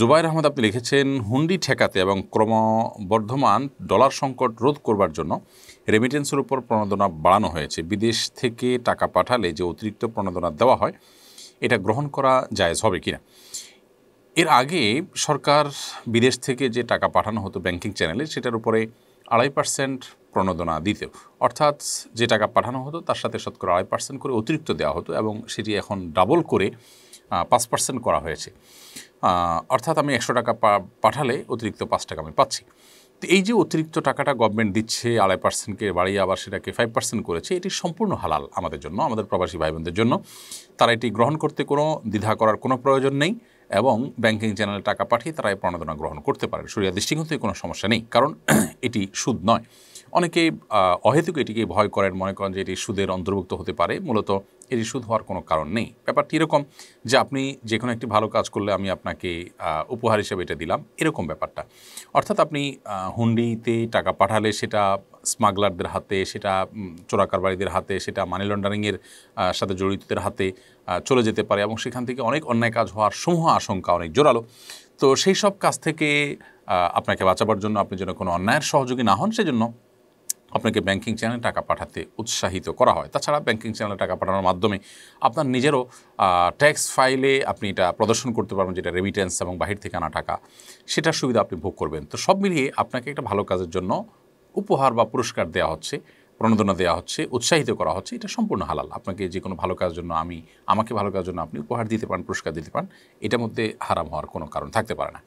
জুবাইর আহমদ আপনি লিখেছেন হুন্ডি ঠেকাতে এবং ক্রমবর্ধমান ডলার সংকট রোধ করবার জন্য রেমিটেন্সের উপর প্রণোদনা বাড়ানো হয়েছে বিদেশ থেকে টাকা পাঠালে যে অতিরিক্ত প্রণোদনা দেওয়া হয় এটা গ্রহণ করা জায়জ হবে কিনা এর আগে সরকার বিদেশ থেকে যে টাকা পাঠানো হতো ব্যাংকিং চ্যানেলে সেটার উপরে আড়াই পার্সেন্ট প্রণোদনা দিত অর্থাৎ যে টাকা পাঠানো হতো তার সাথে শতকরা আড়াই পার্সেন্ট করে অতিরিক্ত দেওয়া হতো এবং সেটি এখন ডাবল করে পাঁচ পার্সেন্ট করা হয়েছে অর্থাৎ আমি একশো টাকা পাঠালে অতিরিক্ত পাঁচ টাকা আমি পাচ্ছি তো এই যে অতিরিক্ত টাকাটা গভর্নমেন্ট দিচ্ছে আড়াই পার্সেন্টকে বাড়িয়ে আবার সেটাকে ফাইভ পার্সেন্ট করেছে এটি সম্পূর্ণ হালাল আমাদের জন্য আমাদের প্রবাসী ভাই বোনদের জন্য তারা এটি গ্রহণ করতে কোনো দ্বিধা করার কোনো প্রয়োজন নেই এবং ব্যাংকিং চ্যানেলে টাকা পাঠিয়ে তারা এই প্রণোদনা গ্রহণ করতে পারেন সরিয়া দৃষ্টিকোণ থেকে কোনো সমস্যা নেই কারণ এটি সুদ নয় অনেকে অহেতুক এটিকে ভয় করেন মনে করেন যে এটি সুদের অন্তর্ভুক্ত হতে পারে মূলত এটি সুদ হওয়ার কোনো কারণ নেই ব্যাপারটি এরকম যে আপনি যে কোনো একটি ভালো কাজ করলে আমি আপনাকে উপহার হিসেবে এটা দিলাম এরকম ব্যাপারটা অর্থাৎ আপনি হুন্ডিতে টাকা পাঠালে সেটা স্মাগলারদের হাতে সেটা চোরাকারবারীদের হাতে সেটা মানি লন্ডারিংয়ের সাথে জড়িতদের হাতে চলে যেতে পারে এবং সেখান থেকে অনেক অন্যায় কাজ হওয়ার সমূহ আশঙ্কা অনেক জোরালো তো সেই সব কাজ থেকে আপনাকে বাঁচাবার জন্য আপনি যেন কোনো অন্যায়ের সহযোগী না হন সেজন্য আপনাকে ব্যাংকিং চ্যানেলে টাকা পাঠাতে উৎসাহিত করা হয় তাছাড়া ব্যাংকিং চ্যানেলে টাকা পাঠানোর মাধ্যমে আপনার নিজেরও ট্যাক্স ফাইলে আপনি এটা প্রদর্শন করতে পারবেন যেটা রেমিটেন্স এবং বাহির থেকে আনা টাকা সেটার সুবিধা আপনি ভোগ করবেন তো সব মিলিয়ে আপনাকে একটা ভালো কাজের জন্য উপহার বা পুরস্কার দেওয়া হচ্ছে প্রণোদনা দেওয়া হচ্ছে উৎসাহিত করা হচ্ছে এটা সম্পূর্ণ হালাল আপনাকে যে কোনো ভালো কাজের জন্য আমি আমাকে ভালো কাজের জন্য আপনি উপহার দিতে পারেন পুরস্কার দিতে পারেন এটার মধ্যে হারাম হওয়ার কোনো কারণ থাকতে পারে না